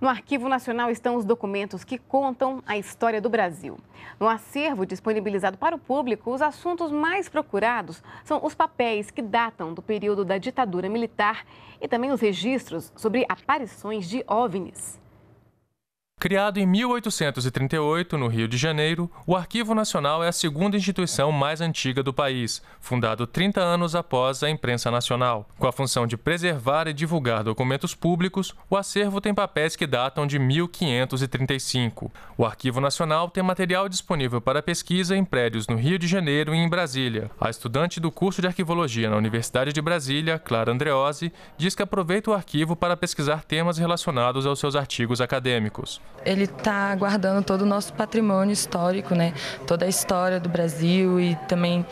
No Arquivo Nacional estão os documentos que contam a história do Brasil. No acervo disponibilizado para o público, os assuntos mais procurados são os papéis que datam do período da ditadura militar e também os registros sobre aparições de OVNIs. Criado em 1838, no Rio de Janeiro, o Arquivo Nacional é a segunda instituição mais antiga do país, fundado 30 anos após a Imprensa Nacional. Com a função de preservar e divulgar documentos públicos, o acervo tem papéis que datam de 1535. O Arquivo Nacional tem material disponível para pesquisa em prédios no Rio de Janeiro e em Brasília. A estudante do curso de Arquivologia na Universidade de Brasília, Clara Andreozzi, diz que aproveita o arquivo para pesquisar temas relacionados aos seus artigos acadêmicos. Ele está guardando todo o nosso patrimônio histórico, né? toda a história do Brasil e também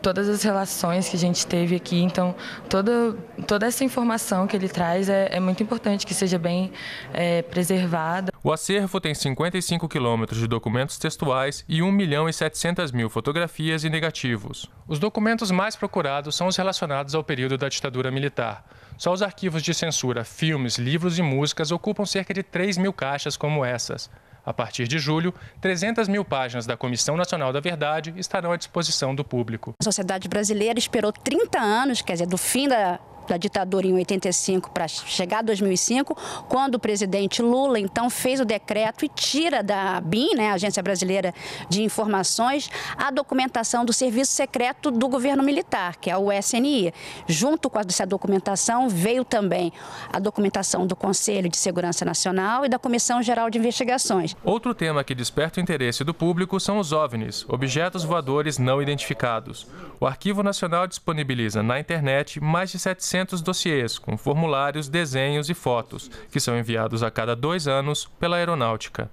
todas as relações que a gente teve aqui. Então, toda, toda essa informação que ele traz é, é muito importante que seja bem é, preservada. O acervo tem 55 quilômetros de documentos textuais e 1 milhão e 700 mil fotografias e negativos. Os documentos mais procurados são os relacionados ao período da ditadura militar. Só os arquivos de censura, filmes, livros e músicas ocupam cerca de 3 mil caixas como essas. A partir de julho, 300 mil páginas da Comissão Nacional da Verdade estarão à disposição do público. A sociedade brasileira esperou 30 anos, quer dizer, do fim da da ditadura em 85 para chegar a 2005, quando o presidente Lula então fez o decreto e tira da BIM, né, Agência Brasileira de Informações, a documentação do serviço secreto do governo militar, que é o SNI. Junto com essa documentação veio também a documentação do Conselho de Segurança Nacional e da Comissão Geral de Investigações. Outro tema que desperta o interesse do público são os OVNIs, objetos voadores não identificados. O Arquivo Nacional disponibiliza na internet mais de 700 600 dossiês, com formulários, desenhos e fotos, que são enviados a cada dois anos pela aeronáutica.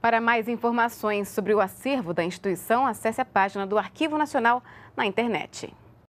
Para mais informações sobre o acervo da instituição, acesse a página do Arquivo Nacional na internet.